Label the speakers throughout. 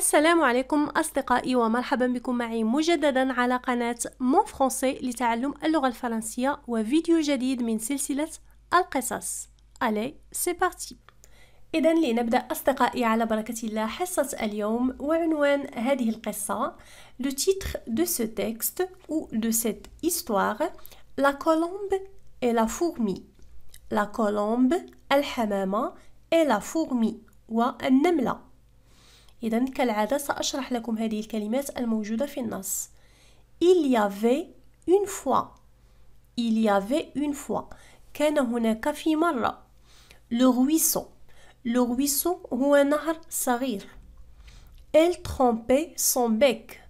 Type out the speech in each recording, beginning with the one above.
Speaker 1: السلام عليكم أصدقائي ومرحبا بكم معي مجددا على قناة مون فرونسي لتعلم اللغة الفرنسية وفيديو جديد من سلسلة القصص ألي سي بارتي إذا لنبدأ أصدقائي على بركة الله حصة اليوم وعنوان هذه القصة لو تيتر دو سو تيكست أو دو سيت histoire لا كولومب اي لا فورمي لا كولومب الحمامة اي لا فورمي والنملة إذا كالعادة سأشرح لكم هذه الكلمات الموجودة في النص Il y avait une fois Il y avait une fois كان هناك في مرة Le ruisseau Le ruisseau هو نهر صغير Elle trempait son bec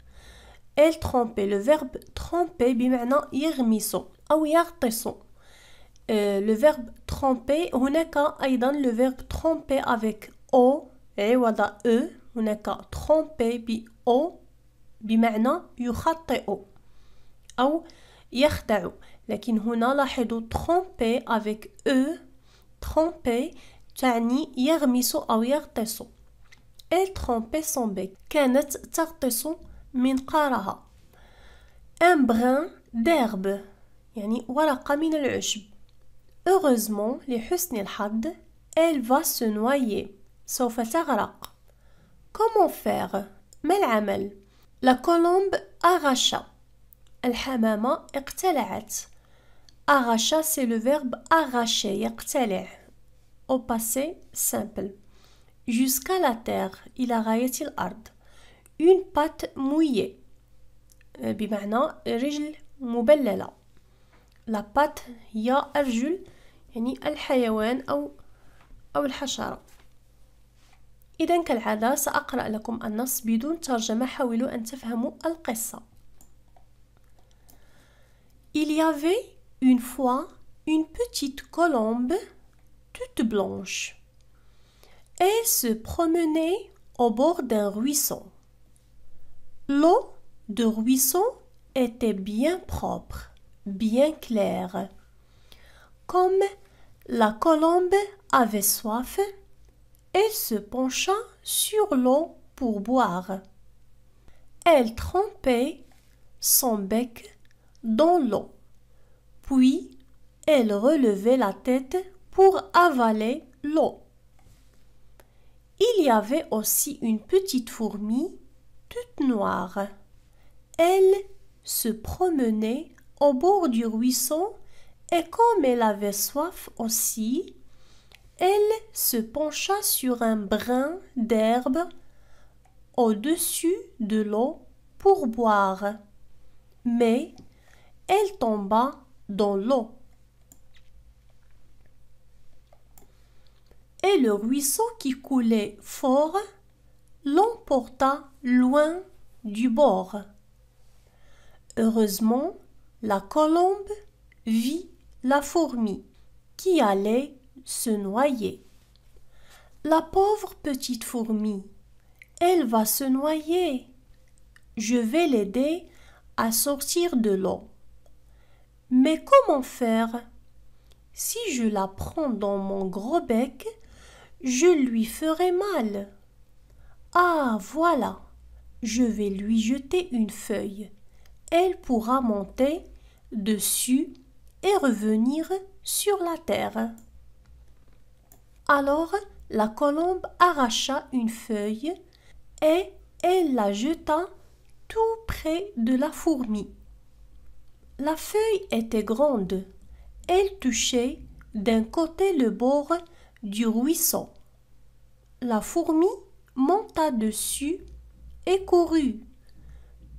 Speaker 1: Elle trempait le verbe tremper بمعنى يغمس أو يغطس Le verbe tremper هناك ايضا le verbe tremper avec O عوض E هناك ترومبي ب أو بمعنى يخطئ أو يخدع لكن هنا لاحظوا ترومبي avec أو ترومبي تعني يغمس أو يغطس elle trompait son bec كانت تغطس منقارها un brin d'herbe يعني ورقة من العشب heureusement لحسن الحظ elle va se noyer سوف تغرق Comment faire ما العمل La colombe arracha الحمامة اقتلعت Arracha c'est le verbe arracher يقتلع Au passé simple Jusqu'à la terre إلى غاية الأرض Une patte mouillée بمعنى رجل مبللة La patte هي الرجل يعني الحيوان أو أو الحشرة إذا كالعادة سأقرأ لكم النص بدون ترجمة حاولوا أن تفهموا القصة Il y avait une fois une petite colombe toute blanche. Elle se promenait au bord d'un ruisseau. L'eau de ruisseau était bien propre, bien claire. Comme la colombe avait soif, Elle se pencha sur l'eau pour boire. Elle trempait son bec dans l'eau, puis elle relevait la tête pour avaler l'eau. Il y avait aussi une petite fourmi toute noire. Elle se promenait au bord du ruisseau et comme elle avait soif aussi, elle se pencha sur un brin d'herbe au-dessus de l'eau pour boire. Mais elle tomba dans l'eau. Et le ruisseau qui coulait fort l'emporta loin du bord. Heureusement, la colombe vit la fourmi qui allait se noyer. La pauvre petite fourmi, elle va se noyer. Je vais l'aider à sortir de l'eau. Mais comment faire Si je la prends dans mon gros bec, je lui ferai mal. Ah, voilà. Je vais lui jeter une feuille. Elle pourra monter dessus et revenir sur la terre. Alors la colombe arracha une feuille et elle la jeta tout près de la fourmi. La feuille était grande. Elle touchait d'un côté le bord du ruisseau. La fourmi monta dessus et courut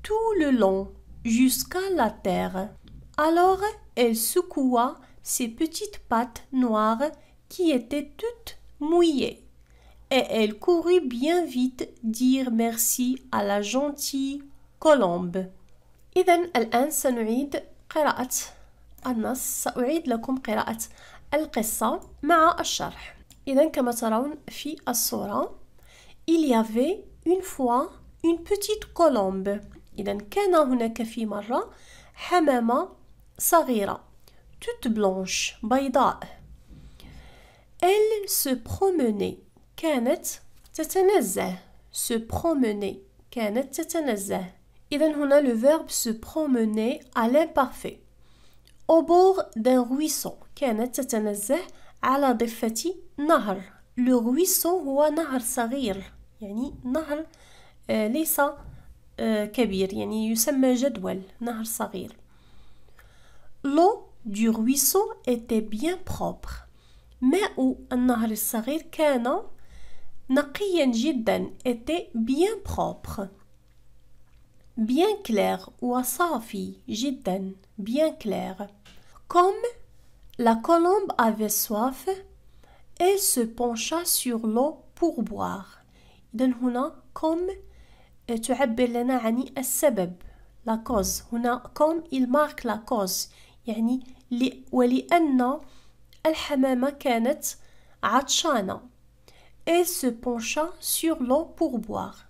Speaker 1: tout le long jusqu'à la terre. Alors elle secoua ses petites pattes noires qui était toute mouillée, Et elle courut bien vite dire merci à la gentille colombe. إذن الآن سنعيد قراءة النص سأعيد لكم قراءة القصة مع الشرح إذن كما ترون في الصورة Il y avait une fois une petite colombe إذن كان هناك في مرة حمامة صغيرة toute blanche بيضاء elle se promenait. كانت تتنزه. Se promener. كانت تتنزه. إذن هنا le verbe se promener à l'imparfait. Au bord d'un ruisseau. كانت تتنزه la ضفة نهر. Le ruisseau هو نهر صغير. يعني نهر ليس كبير يعني يسمى جدول نهر صغير. L'eau du ruisseau était bien propre. ماء النهر الصغير كان نقيا جدا était bien propre bien clair ou وصافي جدا bien clair comme la colombe avait soif elle se pencha sur l'eau pour boire إذا هنا comme تعبر لنا عن السبب la cause هنا comme il marque la cause يعني ولأن الحمامة à et se pencha sur l'eau pour boire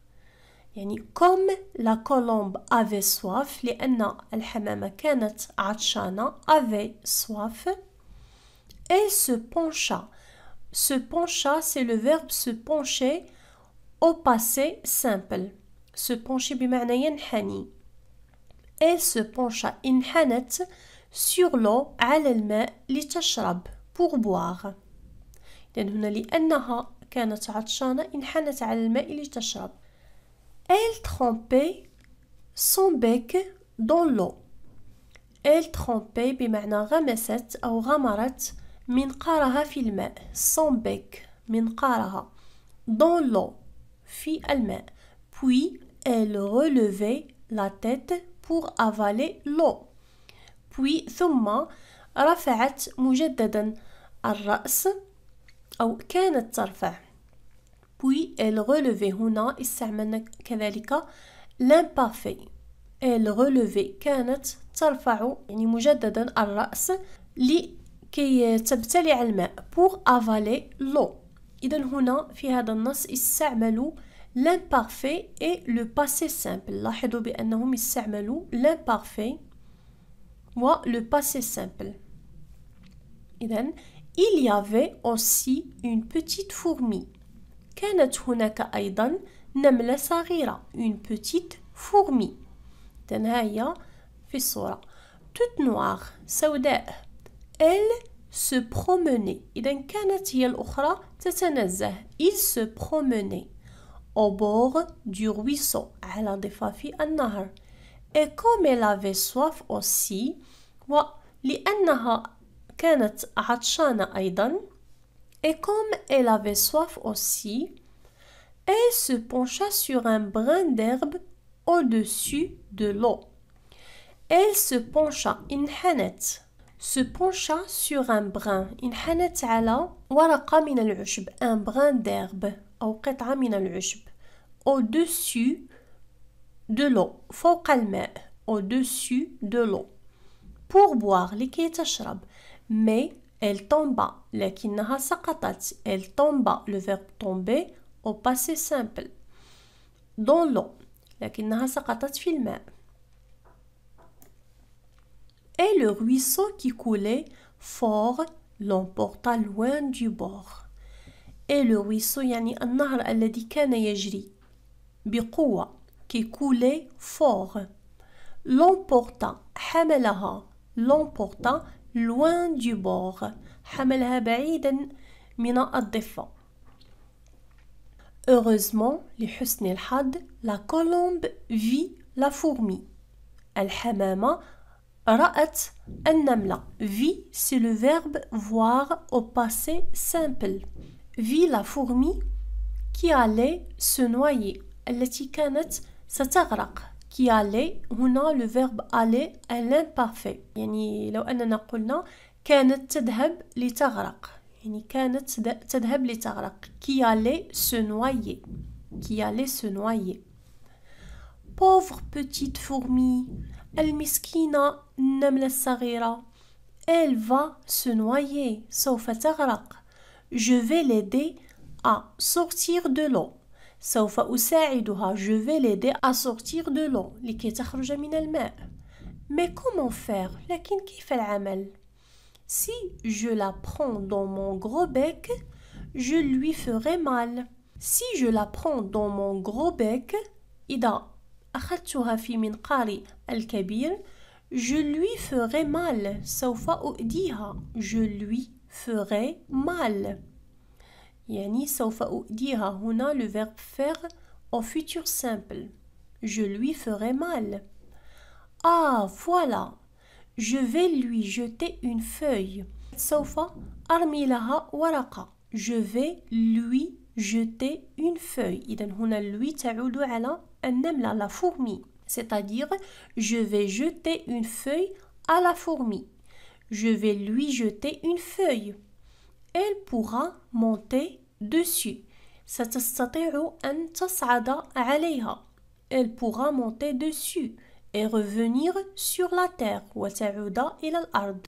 Speaker 1: يعني comme la colombe avait soif لأن الحمامة كانت avait soif et se pencha se pencha c'est le verbe se pencher au passé simple se pencher بمعنى ينحني et se pencha hennet sur l'eau على الماء لتشرب pour boire إذن هنا لأنها كانت عطشانة انحنت على الماء لتشرب elle trempait son bec dans l'eau elle trempait بمعنى غمست أو غمرت منقارها في الماء son bec منقارها dans l'eau في الماء puis elle relevait la tête pour avaler l'eau puis ثم رفعت مجددا الرأس أو كانت ترفع بوي الغلوفي هنا استعملنا كذلك l'imparfait الغلوفي كانت ترفع يعني مجددا الرأس لكي تبتلع الماء pour افالي لو إذا هنا في هذا النص استعملوا l'imparfait et le passé simple لاحظوا بأنهم استعملوا l'imparfait و le passé simple إذا Il y avait aussi une petite fourmi. كانت هناك أيضا نملة صغيرة une petite fourmi تنهاية في الصورة toute noire سوداء elle se promenait إذا كانت هي الأخرى تتنزه il se promenait au bord du ruisseau على ضفاف النهر et comme elle avait soif aussi voilà et comme elle avait soif aussi, elle se pencha sur un brin d'herbe au-dessus de l'eau. Elle se pencha, inhanet, se pencha sur un brin, ala على min al العشب, un brin d'herbe أو قطعة من العشب, au-dessus de l'eau, فوق الماء, au-dessus de l'eau, pour boire, à tashrab mais elle tomba. Elle tomba. Le verbe tomber au passé simple. Dans l'eau. la سقطت dans l'eau. Et le ruisseau qui coulait fort l'emporta loin du bord. Et le ruisseau yani النهر الذي كان يجري بقوة qui coulait fort l'emporta حملها l'emporta loin du bord حملها بعيدا من الضفة Heureusement, لحسن الحظ, la colombe vit la fourmi. الحمامة رأت النملة. Vit, c'est le verbe voir au passé simple. Vit la fourmi qui allait se noyer. التي كانت ستغرق qui allait a le verbe aller à l'imparfait يعني لو أننا قلنا كانت تذهب لتغرق يعني كانت تذهب لتغرق qui allait se noyer qui allait se noyer pauvre petite fourmi المسكينة النملة الصغيرة elle va se noyer سوف تغرق je vais l'aider à sortir de l'eau سوف أساعدها je vais l'aider à sortir de l'eau لكي تخرج من الماء mais comment faire لكن كيف العمل si je la prends dans mon gros bec je lui ferai mal si je la prends dans mon gros bec إذا أخذتها في منقاري الكبير je lui ferai mal سوف أؤذيها je lui ferai mal le verbe faire au futur simple. Je lui ferai mal. Ah, voilà. Je vais lui jeter une feuille. Saufa Je vais lui jeter une feuille. lui ala la fourmi. C'est-à-dire je vais jeter une feuille à la fourmi. Je vais lui jeter une feuille. Elle pourra monter dessus. ستستطيع أن تصعد عليها. Elle pourra monter dessus et revenir sur la terre. وتعود إلى الأرض.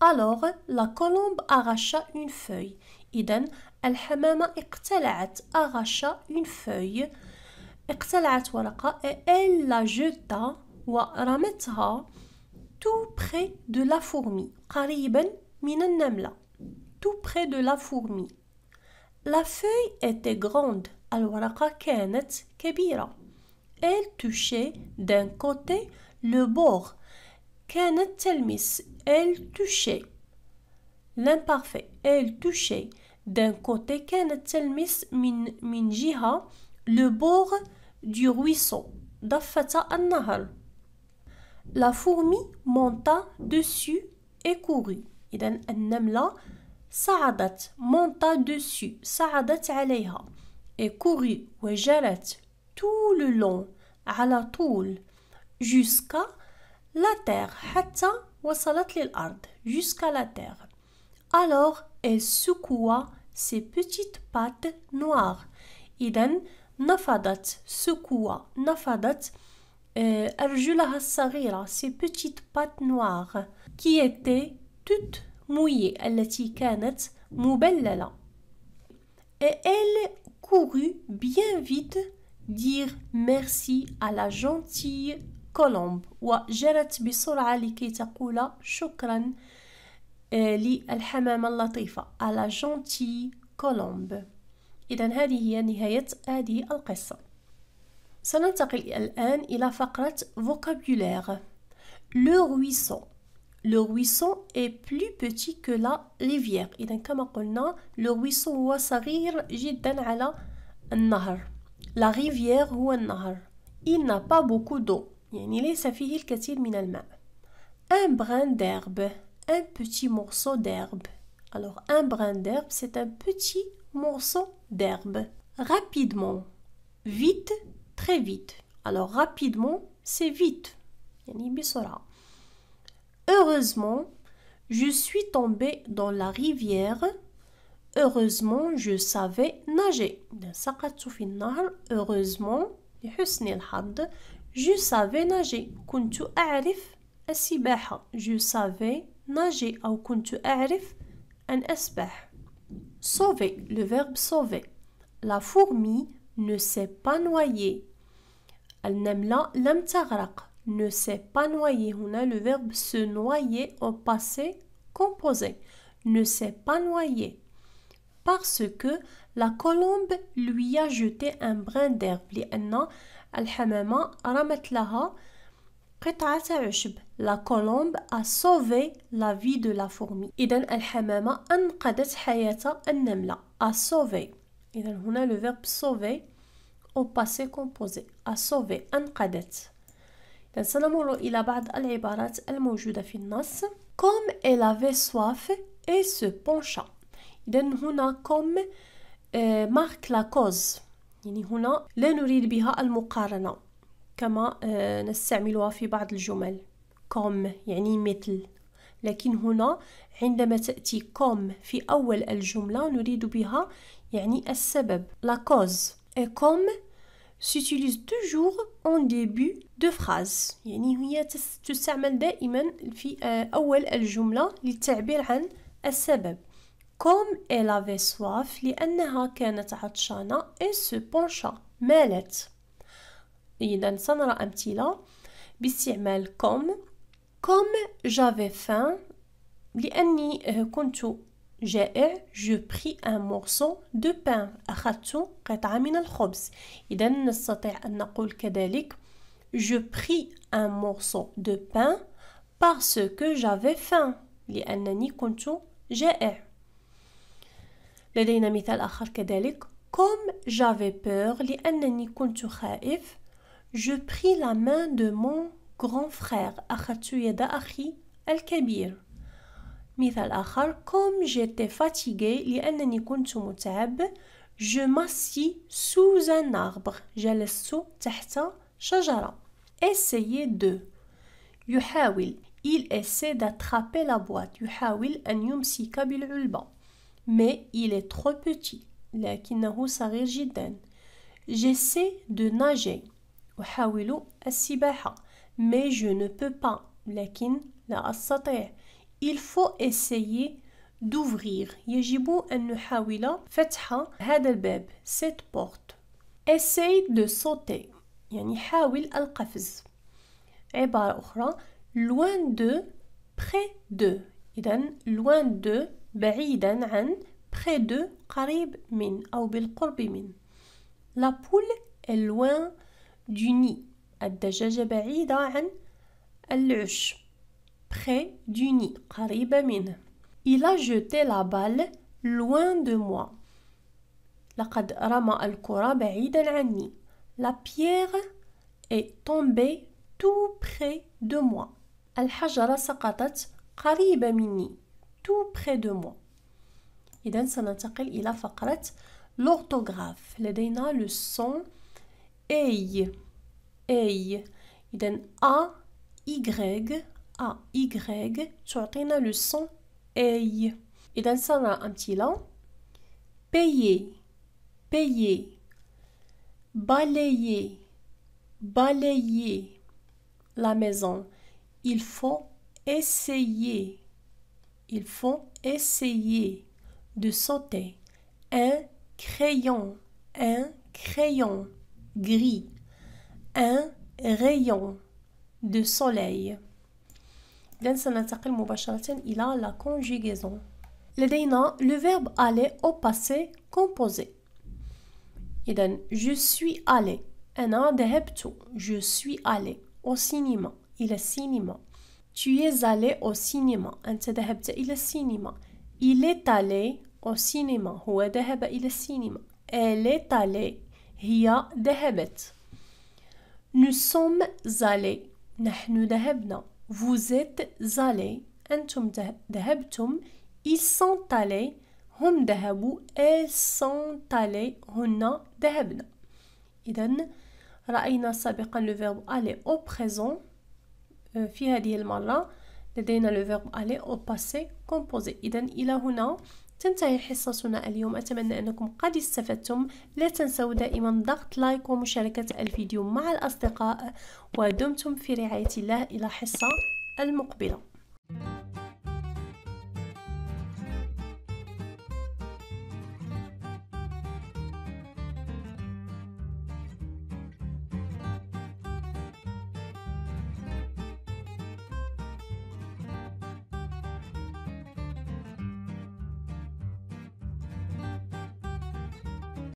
Speaker 1: Alors, la colombe arracha une feuille. al-hamama اقتلعت arracha une feuille. اقتلعت waraqa, et elle la jeta ورمتها tout près de la fourmi. قريبا من namla de la fourmi. La feuille était grande, Elle touchait d'un côté le bord. elle touchait. L'imparfait, elle touchait d'un côté min le bord du ruisseau. La fourmi monta dessus et courut. Et Saadat monta dessus saadat عليها et courut وجرت tout le long à la toule, jusqu'à la terre حتى وصلت للأرض jusqu'à la terre alors elle secoua ses petites pattes noires idan nafadat, secoua نفضت arjulaha الصغيرة ses petites pattes noires qui étaient toutes التي كانت et elle courut bien vite dire merci à la gentille colombe وجرت بسرعة لكي تقول شكرا للحمامة اللطيفة à la gentille colombe إذا هذه هي نهاية هذه القصة سننتقل الآن إلى فقرة vocabulaire le ruisseau le ruisseau est plus petit que la rivière. et le ruisseau La rivière Il n'a pas beaucoup d'eau. يعني ليس Un brin d'herbe. Un petit morceau d'herbe. Alors un brin d'herbe c'est un petit morceau d'herbe. Rapidement. Vite. Très vite. Alors rapidement c'est vite. Heureusement, je suis tombé dans la rivière. Heureusement, je savais nager. سقطت في النهر. Heureusement, je savais nager. كنت أعرف السباحة. Je savais nager au كنت أعرف Sauver, le verbe sauver. La fourmi ne s'est pas noyée. n'aime pas تغرق ne s'est pas noyé. On a le verbe se noyer au passé composé. Ne s'est pas noyé. Parce que la colombe lui a jeté un brin d'herbe. La colombe a sauvé la vie de la fourmi. A sauvé. on a le verbe sauver au passé composé. A sauvé. سنمر إلى بعض العبارات الموجودة في النص كوم elle avait soif et se pencha إذا هنا كوم مارك لا كوز يعني هنا لا نريد بها المقارنة كما euh, نستعملها في بعض الجمل كوم يعني مثل لكن هنا عندما تأتي كوم في أول الجملة نريد بها يعني السبب لا كوز et comme s'utilise toujours en début de phrase يعني هي تستعمل دائما في أول الجملة للتعبير عن السبب comme elle avait soif لأنها كانت عطشانة et se pencha مالت إذا سنرى أمثلة باستعمال comme comme j'avais faim لأني كنت euh, جائع جو بري ان مورسون دو بان أخذت قطعة من الخبز إذا نستطيع أن نقول كذلك جو بري ان مورسون دو بان parce que j'avais faim لأنني كنت جائع لدينا مثال آخر كذلك comme j'avais peur لأنني كنت خائف je pris la main de mon grand frère أخذت يد أخي الكبير مثال آخر كوم جيتي فاتيغي لأنني كنت متعب جو m'assis sous un arbre جلست تحت شجرة إسيي دو يحاول إل إسي d'attraper la يحاول أن يمسك بالعلبة مي إلي est trop لكنه صغير جدا جيسي دو ناجي أحاول السباحة مي جو ne peux pas لكن لا أستطيع il faut essayer d'ouvrir يجب أن نحاول فتح هذا الباب cette porte essaye de sauter يعني حاول القفز عبارة أخرى loin de près de إذا loin de بعيدا عن près de قريب من أو بالقرب من la poule est loin du nid الدجاجة بعيدة عن العش Près du nid, qu'arrivez-vous? Il a jeté la balle loin de moi. La Kadrama al-Qurabiyye d'Anni. La pierre est tombée tout près de moi. Al-Hajar as-Saqatat, qu'arrivez-vous? Tout près de moi. Il donne son article il a fait l'orthographe. Il donne le son ai ai Il a y y y entends le son a un petit lang, payer payer balayer balayer la maison il faut essayer il faut essayer de sauter un crayon un crayon gris un rayon de soleil maintenant, nous allons passer certaines il a la conjugaison. Nous avons le verbe aller au passé composé. Dès je suis allé. En un je suis allé au cinéma. Il est cinéma. Tu es allé au cinéma. En ce dehette, il est cinéma. Il est allé au cinéma. Ou en dehette, il est cinéma. Elle est allée. Il y Nous sommes allés. Ne nous Vous êtes allés. أنتم ذهبتم. Ils sont allés. هم ذهبوا. Elles sont allées. هن ذهبنا. إذا رأينا سابقا le verbe aller au présent في هذه المرة لدينا le verbe aller au passé composé إذا إلى هنا تنتهي حصتنا اليوم أتمنى أنكم قد استفدتم لا تنسوا دائما ضغط لايك ومشاركة الفيديو مع الأصدقاء ودمتم في رعاية الله إلى حصة المقبلة